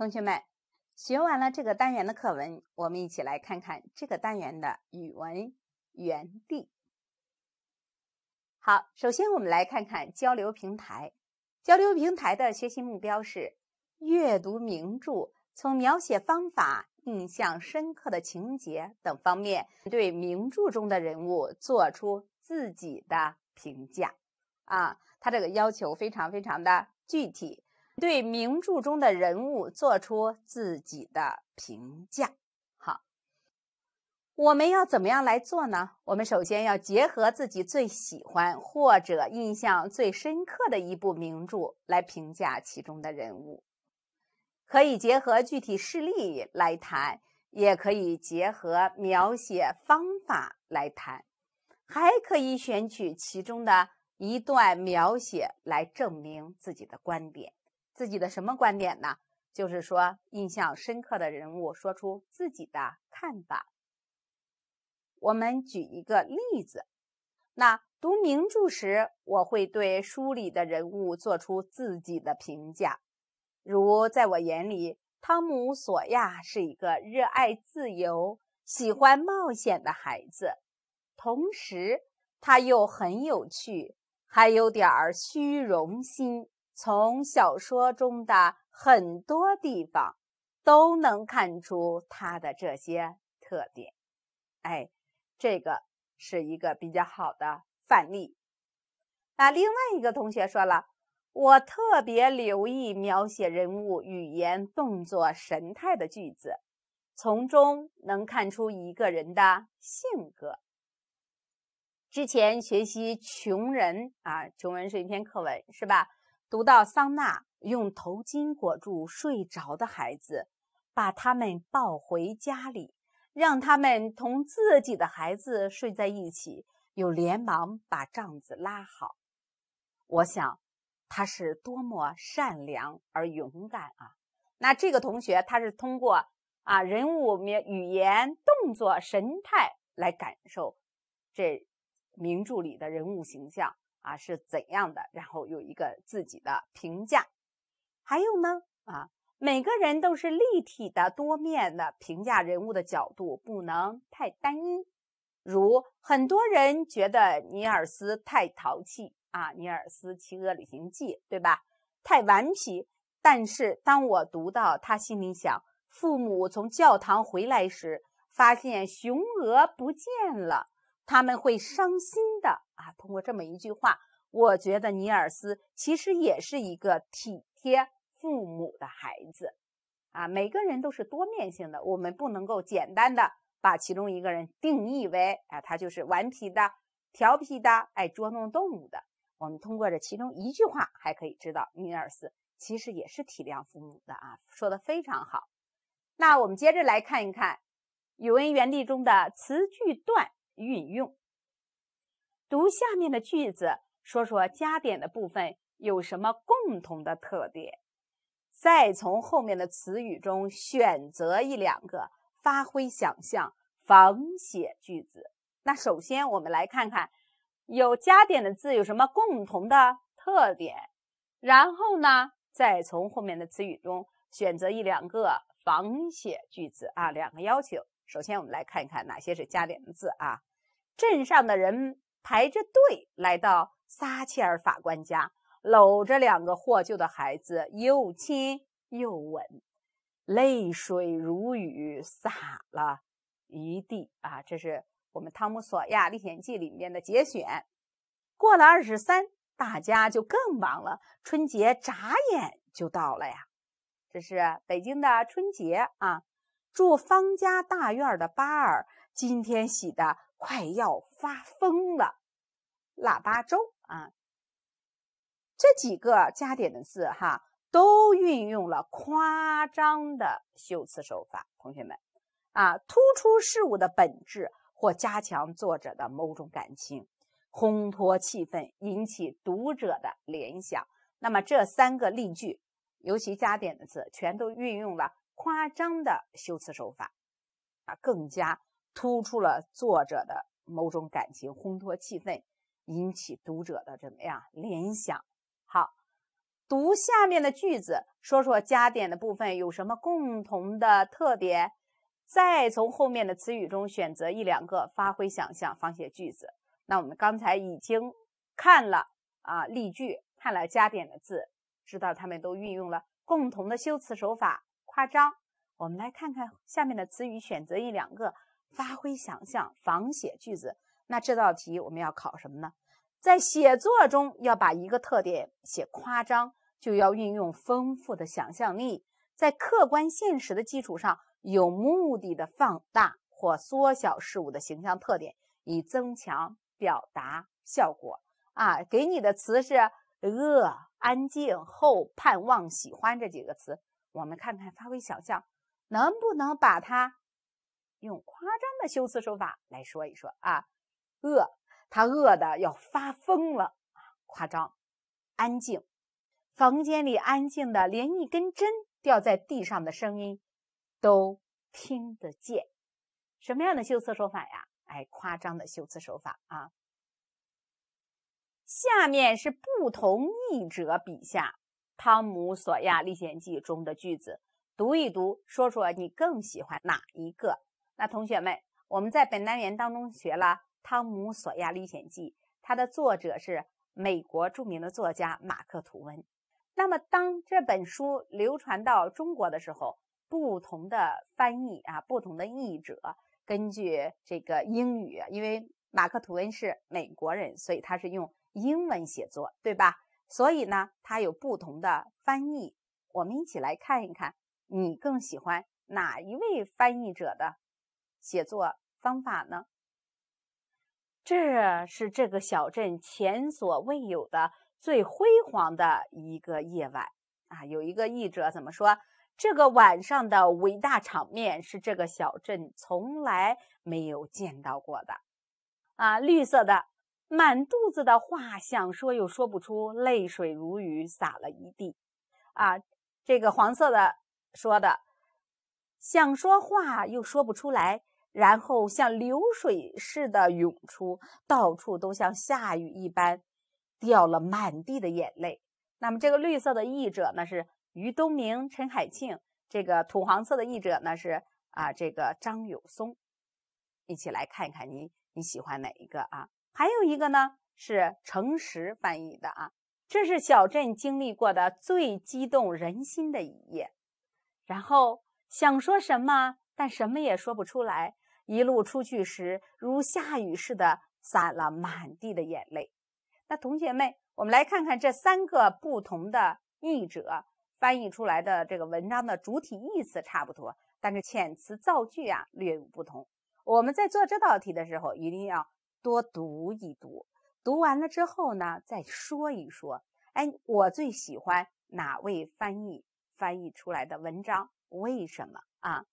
同学们学完了这个单元的课文，我们一起来看看这个单元的语文园地。好，首先我们来看看交流平台。交流平台的学习目标是：阅读名著，从描写方法、印象深刻的情节等方面，对名著中的人物做出自己的评价。啊，他这个要求非常非常的具体。对名著中的人物做出自己的评价。好，我们要怎么样来做呢？我们首先要结合自己最喜欢或者印象最深刻的一部名著来评价其中的人物，可以结合具体事例来谈，也可以结合描写方法来谈，还可以选取其中的一段描写来证明自己的观点。自己的什么观点呢？就是说，印象深刻的人物说出自己的看法。我们举一个例子：那读名著时，我会对书里的人物做出自己的评价。如在我眼里，汤姆·索亚是一个热爱自由、喜欢冒险的孩子，同时他又很有趣，还有点儿虚荣心。从小说中的很多地方都能看出他的这些特点，哎，这个是一个比较好的范例。那另外一个同学说了，我特别留意描写人物语言、动作、神态的句子，从中能看出一个人的性格。之前学习《穷人》啊，《穷人》是一篇课文，是吧？读到桑娜用头巾裹住睡着的孩子，把他们抱回家里，让他们同自己的孩子睡在一起，又连忙把帐子拉好。我想，他是多么善良而勇敢啊！那这个同学他是通过啊人物名、语言、动作、神态来感受这名著里的人物形象。啊，是怎样的？然后有一个自己的评价。还有呢？啊，每个人都是立体的、多面的。评价人物的角度不能太单一。如很多人觉得尼尔斯太淘气啊，《尼尔斯骑鹅旅行记》对吧？太顽皮。但是当我读到他心里想，父母从教堂回来时，发现雄鹅不见了，他们会伤心。啊，通过这么一句话，我觉得尼尔斯其实也是一个体贴父母的孩子。啊，每个人都是多面性的，我们不能够简单的把其中一个人定义为，啊，他就是顽皮的、调皮的，爱捉弄动物的。我们通过这其中一句话，还可以知道尼尔斯其实也是体谅父母的啊，说的非常好。那我们接着来看一看语文园地中的词句段运用。读下面的句子，说说加点的部分有什么共同的特点。再从后面的词语中选择一两个，发挥想象仿写句子。那首先我们来看看有加点的字有什么共同的特点，然后呢，再从后面的词语中选择一两个仿写句子啊。两个要求，首先我们来看一看哪些是加点的字啊。镇上的人。排着队来到撒切尔法官家，搂着两个获救的孩子又亲又吻，泪水如雨洒了一地啊！这是我们《汤姆·索亚历险记》里面的节选。过了二十三，大家就更忙了，春节眨眼就到了呀！这是北京的春节啊！住方家大院的巴尔今天洗的。快要发疯了，腊八粥啊，这几个加点的字哈，都运用了夸张的修辞手法。同学们啊，突出事物的本质或加强作者的某种感情，烘托气氛，引起读者的联想。那么这三个例句，尤其加点的字，全都运用了夸张的修辞手法啊，更加。突出了作者的某种感情，烘托气氛，引起读者的怎么样联想？好，读下面的句子，说说加点的部分有什么共同的特点？再从后面的词语中选择一两个，发挥想象仿写句子。那我们刚才已经看了啊，例句看了加点的字，知道他们都运用了共同的修辞手法——夸张。我们来看看下面的词语，选择一两个。发挥想象，仿写句子。那这道题我们要考什么呢？在写作中要把一个特点写夸张，就要运用丰富的想象力，在客观现实的基础上，有目的的放大或缩小事物的形象特点，以增强表达效果。啊，给你的词是“呃、安静”“后盼望”“喜欢”这几个词，我们看看发挥想象，能不能把它。用夸张的修辞手法来说一说啊，饿，他饿的要发疯了，夸张。安静，房间里安静的连一根针掉在地上的声音都听得见，什么样的修辞手法呀？哎，夸张的修辞手法啊。下面是不同译者笔下《汤姆·索亚历险记》中的句子，读一读，说说你更喜欢哪一个？那同学们，我们在本单元当中学了《汤姆·索亚历险记》，它的作者是美国著名的作家马克·吐温。那么，当这本书流传到中国的时候，不同的翻译啊，不同的译者，根据这个英语，因为马克·吐温是美国人，所以他是用英文写作，对吧？所以呢，他有不同的翻译。我们一起来看一看，你更喜欢哪一位翻译者的？写作方法呢？这是这个小镇前所未有的最辉煌的一个夜晚啊！有一个译者怎么说？这个晚上的伟大场面是这个小镇从来没有见到过的啊！绿色的，满肚子的话想说又说不出，泪水如雨洒了一地啊！这个黄色的说的，想说话又说不出来。然后像流水似的涌出，到处都像下雨一般，掉了满地的眼泪。那么这个绿色的译者呢是于东明、陈海庆，这个土黄色的译者呢是啊这个张友松。一起来看一看你你喜欢哪一个啊？还有一个呢是诚实翻译的啊，这是小镇经历过的最激动人心的一页。然后想说什么，但什么也说不出来。一路出去时，如下雨似的洒了满地的眼泪。那同学们，我们来看看这三个不同的译者翻译出来的这个文章的主体意思差不多，但是遣词造句啊略有不同。我们在做这道题的时候，一定要多读一读，读完了之后呢，再说一说。哎，我最喜欢哪位翻译翻译出来的文章？为什么啊？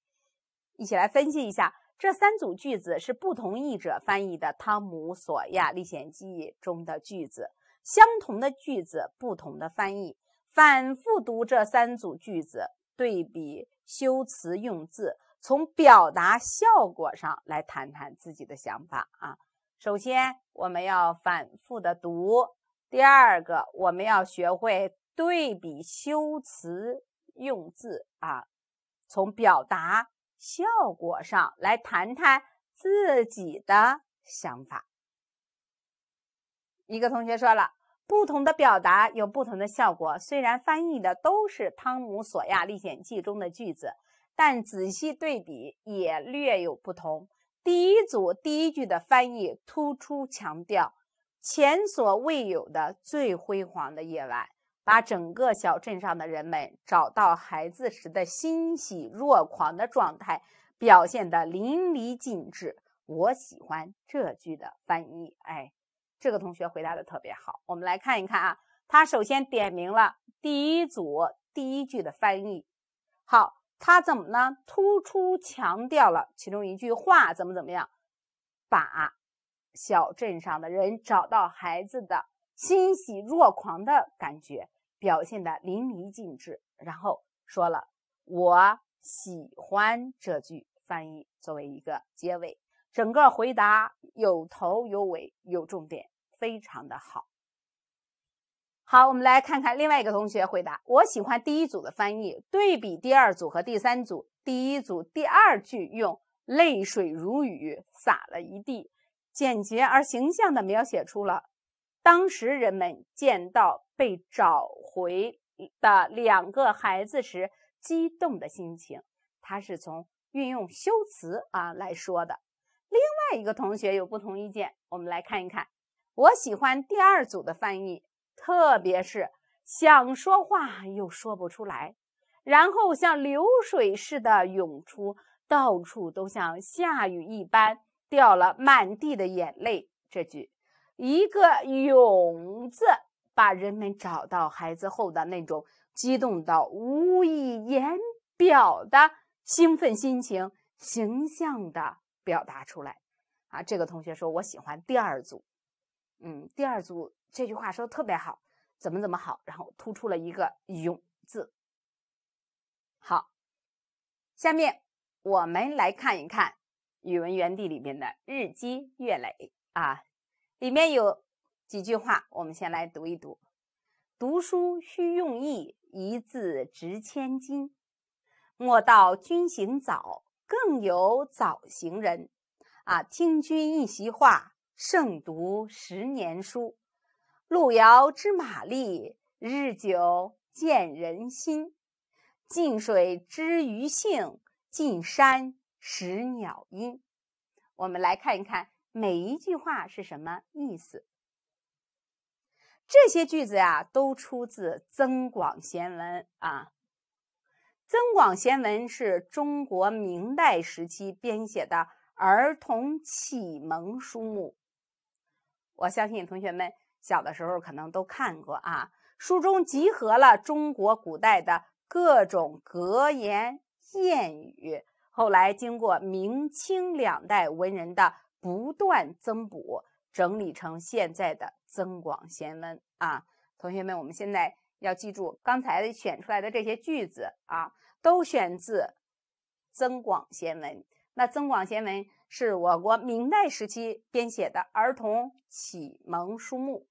一起来分析一下。这三组句子是不同译者翻译的《汤姆·索亚历险记》中的句子，相同的句子，不同的翻译。反复读这三组句子，对比修辞用字，从表达效果上来谈谈自己的想法啊。首先，我们要反复的读；第二个，我们要学会对比修辞用字啊，从表达。效果上来谈谈自己的想法。一个同学说了，不同的表达有不同的效果。虽然翻译的都是《汤姆索亚历险记》中的句子，但仔细对比也略有不同。第一组第一句的翻译突出强调“前所未有的最辉煌的夜晚”。把整个小镇上的人们找到孩子时的欣喜若狂的状态表现得淋漓尽致，我喜欢这句的翻译。哎，这个同学回答的特别好，我们来看一看啊。他首先点明了第一组第一句的翻译，好，他怎么呢？突出强调了其中一句话怎么怎么样，把小镇上的人找到孩子的欣喜若狂的感觉。表现的淋漓尽致，然后说了我喜欢这句翻译作为一个结尾，整个回答有头有尾，有重点，非常的好。好，我们来看看另外一个同学回答，我喜欢第一组的翻译，对比第二组和第三组，第一组第二句用泪水如雨洒了一地，简洁而形象的描写出了。当时人们见到被找回的两个孩子时，激动的心情，他是从运用修辞啊来说的。另外一个同学有不同意见，我们来看一看。我喜欢第二组的翻译，特别是想说话又说不出来，然后像流水似的涌出，到处都像下雨一般掉了满地的眼泪这句。一个“勇”字，把人们找到孩子后的那种激动到无以言表的兴奋心情形象地表达出来。啊，这个同学说：“我喜欢第二组。”嗯，第二组这句话说特别好，怎么怎么好，然后突出了一个“勇”字。好，下面我们来看一看语文园地里面的日积月累啊。里面有几句话，我们先来读一读：“读书须用意，一字值千金。莫道君行早，更有早行人。啊，听君一席话，胜读十年书。路遥知马力，日久见人心。近水知鱼性，近山识鸟音。”我们来看一看。每一句话是什么意思？这些句子呀，都出自《增广贤文》啊，《增广贤文》是中国明代时期编写的儿童启蒙书目。我相信同学们小的时候可能都看过啊，书中集合了中国古代的各种格言谚语。后来经过明清两代文人的不断增补，整理成现在的《增广贤文》啊，同学们，我们现在要记住刚才选出来的这些句子啊，都选自《增广贤文》。那《增广贤文》是我国明代时期编写的儿童启蒙书目。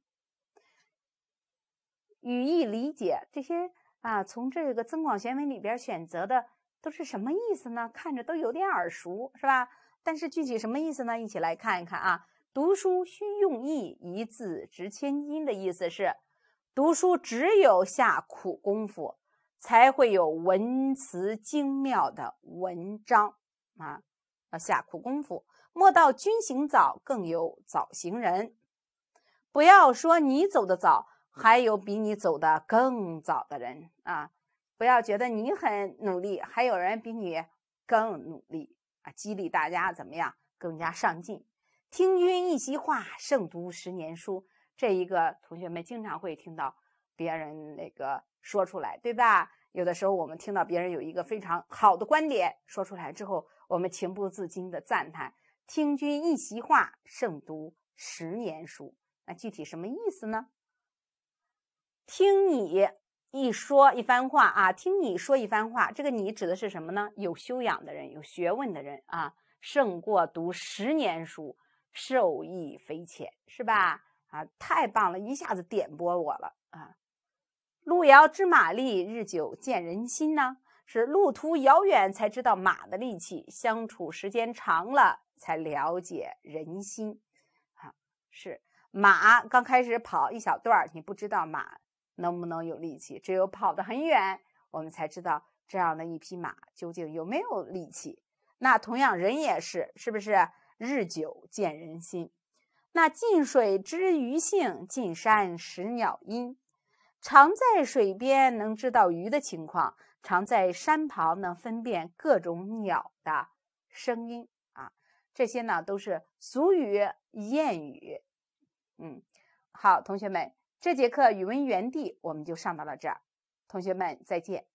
语义理解这些啊，从这个《增广贤文》里边选择的都是什么意思呢？看着都有点耳熟，是吧？但是具体什么意思呢？一起来看一看啊！读书须用意，一字值千金的意思是，读书只有下苦功夫，才会有文辞精妙的文章啊！要下苦功夫。莫道君行早，更有早行人。不要说你走的早，还有比你走的更早的人啊！不要觉得你很努力，还有人比你更努力。激励大家怎么样更加上进？听君一席话，胜读十年书。这一个同学们经常会听到别人那个说出来，对吧？有的时候我们听到别人有一个非常好的观点说出来之后，我们情不自禁的赞叹：听君一席话，胜读十年书。那具体什么意思呢？听你。一说一番话啊，听你说一番话，这个你指的是什么呢？有修养的人，有学问的人啊，胜过读十年书，受益匪浅，是吧？啊，太棒了，一下子点拨我了啊！路遥知马力，日久见人心呢，是路途遥远才知道马的力气，相处时间长了才了解人心。啊，是马刚开始跑一小段儿，你不知道马。能不能有力气？只有跑得很远，我们才知道这样的一匹马究竟有没有力气。那同样，人也是，是不是？日久见人心。那近水知鱼性，近山识鸟音。常在水边能知道鱼的情况，常在山旁能分辨各种鸟的声音啊。这些呢，都是俗语谚语。嗯，好，同学们。这节课语文园地我们就上到了这儿，同学们再见。